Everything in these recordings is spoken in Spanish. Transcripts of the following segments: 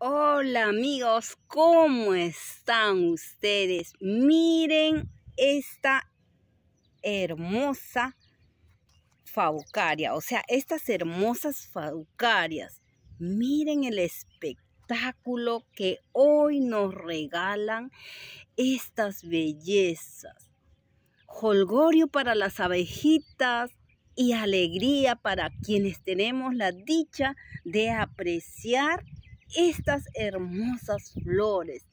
Hola amigos, ¿cómo están ustedes? Miren esta hermosa faucaria, o sea, estas hermosas faucarias. Miren el espectáculo que hoy nos regalan estas bellezas. Holgorio para las abejitas, y alegría para quienes tenemos la dicha de apreciar estas hermosas flores.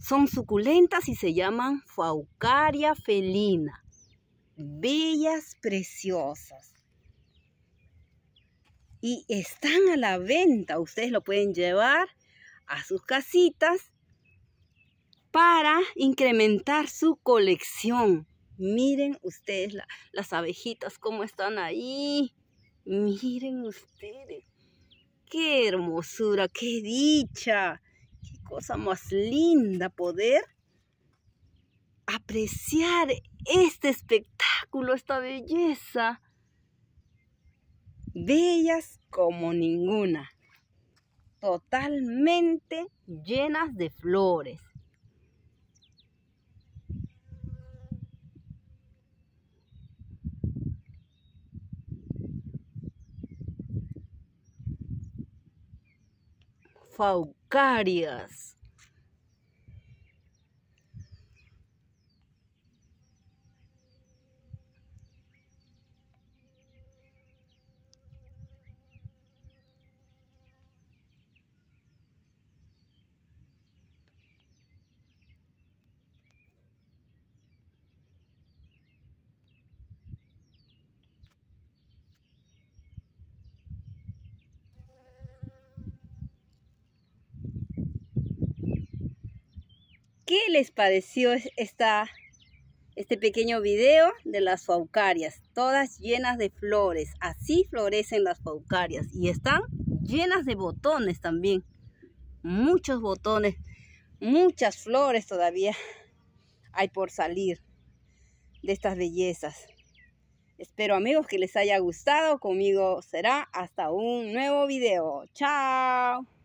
Son suculentas y se llaman Faucaria felina. Bellas, preciosas. Y están a la venta. Ustedes lo pueden llevar a sus casitas para incrementar su colección. Miren ustedes las abejitas cómo están ahí. Miren ustedes. Qué hermosura, qué dicha, qué cosa más linda poder apreciar este espectáculo, esta belleza. Bellas como ninguna, totalmente llenas de flores. Falcárias. qué les pareció esta, este pequeño video de las faucarias, todas llenas de flores. Así florecen las faucarias y están llenas de botones también. Muchos botones, muchas flores todavía hay por salir de estas bellezas. Espero amigos que les haya gustado. Conmigo será hasta un nuevo video. Chao.